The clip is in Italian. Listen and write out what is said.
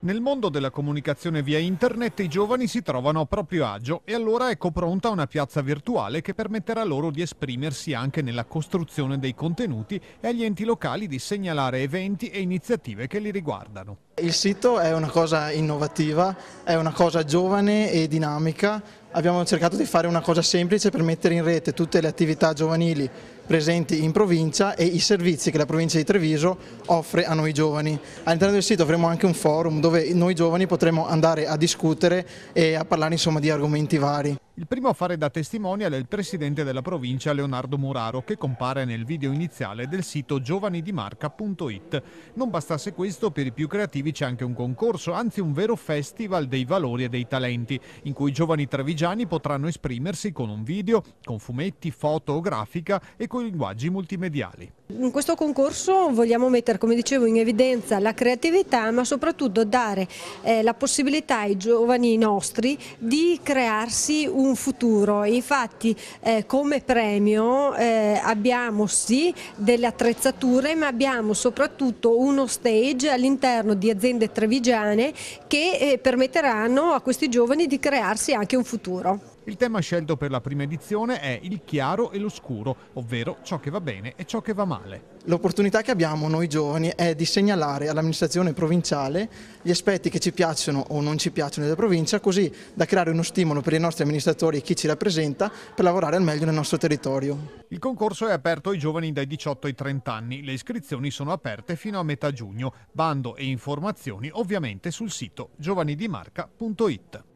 Nel mondo della comunicazione via internet i giovani si trovano a proprio agio e allora ecco pronta una piazza virtuale che permetterà loro di esprimersi anche nella costruzione dei contenuti e agli enti locali di segnalare eventi e iniziative che li riguardano. Il sito è una cosa innovativa, è una cosa giovane e dinamica abbiamo cercato di fare una cosa semplice per mettere in rete tutte le attività giovanili presenti in provincia e i servizi che la provincia di Treviso offre a noi giovani. All'interno del sito avremo anche un forum dove noi giovani potremo andare a discutere e a parlare insomma, di argomenti vari. Il primo a fare da testimonial è il presidente della provincia Leonardo Muraro che compare nel video iniziale del sito giovanidimarca.it. Non bastasse questo, per i più creativi c'è anche un concorso, anzi un vero festival dei valori e dei talenti, in cui i giovani trevigiani potranno esprimersi con un video, con fumetti, foto o grafica e con linguaggi multimediali. In questo concorso vogliamo mettere, come dicevo, in evidenza la creatività ma soprattutto dare eh, la possibilità ai giovani nostri di crearsi un futuro. Infatti eh, come premio eh, abbiamo sì delle attrezzature ma abbiamo soprattutto uno stage all'interno di aziende trevigiane che eh, permetteranno a questi giovani di crearsi anche un futuro. Il tema scelto per la prima edizione è il chiaro e l'oscuro, ovvero ciò che va bene e ciò che va male. L'opportunità che abbiamo noi giovani è di segnalare all'amministrazione provinciale gli aspetti che ci piacciono o non ci piacciono della provincia, così da creare uno stimolo per i nostri amministratori e chi ci rappresenta per lavorare al meglio nel nostro territorio. Il concorso è aperto ai giovani dai 18 ai 30 anni. Le iscrizioni sono aperte fino a metà giugno. Bando e informazioni ovviamente sul sito giovanidimarca.it.